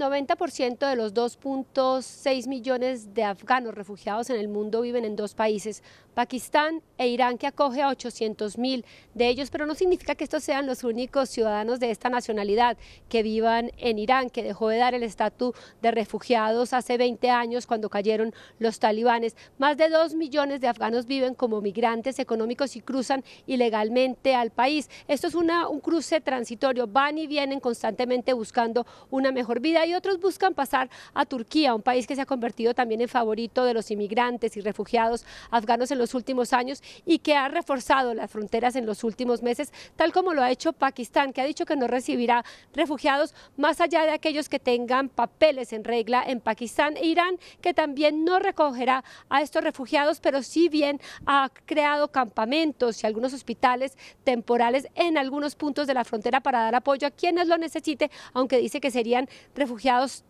90% de los 2.6 millones de afganos refugiados en el mundo viven en dos países, Pakistán e Irán, que acoge a 800 mil de ellos, pero no significa que estos sean los únicos ciudadanos de esta nacionalidad que vivan en Irán, que dejó de dar el estatus de refugiados hace 20 años cuando cayeron los talibanes. Más de 2 millones de afganos viven como migrantes económicos y cruzan ilegalmente al país. Esto es un cruce transitorio, van y vienen constantemente buscando una mejor vida y otros buscan pasar a Turquía, un país que se ha convertido también en favorito de los inmigrantes y refugiados afganos en los últimos años y que ha reforzado las fronteras en los últimos meses, tal como lo ha hecho Pakistán, que ha dicho que no recibirá refugiados más allá de aquellos que tengan papeles en regla en Pakistán e Irán, que también no recogerá a estos refugiados, pero sí bien ha creado campamentos y algunos hospitales temporales en algunos puntos de la frontera para dar apoyo a quienes lo necesiten, aunque dice que serían refugiados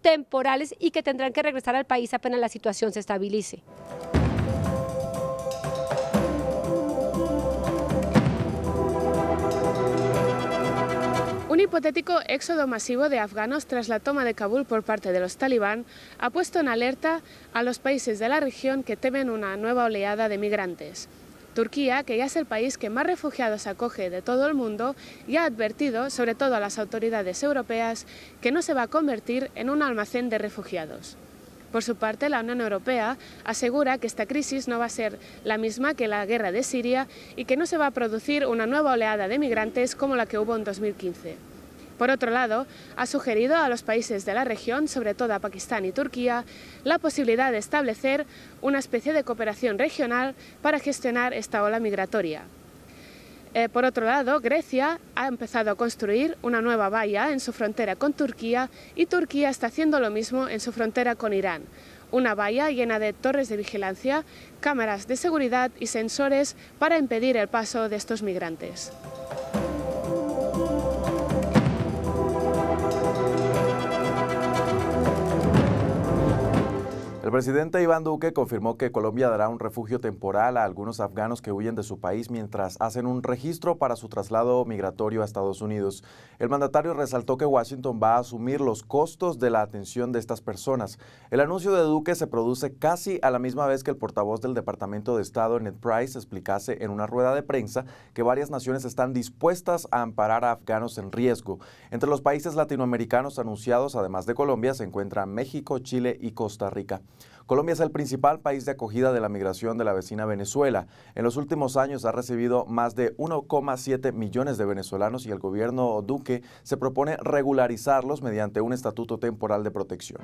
temporales y que tendrán que regresar al país apenas la situación se estabilice. Un hipotético éxodo masivo de afganos tras la toma de Kabul por parte de los talibán ha puesto en alerta a los países de la región que temen una nueva oleada de migrantes. Turquía, que ya es el país que más refugiados acoge de todo el mundo, ya ha advertido, sobre todo a las autoridades europeas, que no se va a convertir en un almacén de refugiados. Por su parte, la Unión Europea asegura que esta crisis no va a ser la misma que la guerra de Siria y que no se va a producir una nueva oleada de migrantes como la que hubo en 2015. Por otro lado, ha sugerido a los países de la región, sobre todo a Pakistán y Turquía, la posibilidad de establecer una especie de cooperación regional para gestionar esta ola migratoria. Eh, por otro lado, Grecia ha empezado a construir una nueva valla en su frontera con Turquía y Turquía está haciendo lo mismo en su frontera con Irán. Una valla llena de torres de vigilancia, cámaras de seguridad y sensores para impedir el paso de estos migrantes. El presidente Iván Duque confirmó que Colombia dará un refugio temporal a algunos afganos que huyen de su país mientras hacen un registro para su traslado migratorio a Estados Unidos. El mandatario resaltó que Washington va a asumir los costos de la atención de estas personas. El anuncio de Duque se produce casi a la misma vez que el portavoz del Departamento de Estado, Ned Price, explicase en una rueda de prensa que varias naciones están dispuestas a amparar a afganos en riesgo. Entre los países latinoamericanos anunciados, además de Colombia, se encuentran México, Chile y Costa Rica. Colombia es el principal país de acogida de la migración de la vecina Venezuela. En los últimos años ha recibido más de 1,7 millones de venezolanos y el gobierno Duque se propone regularizarlos mediante un estatuto temporal de protección.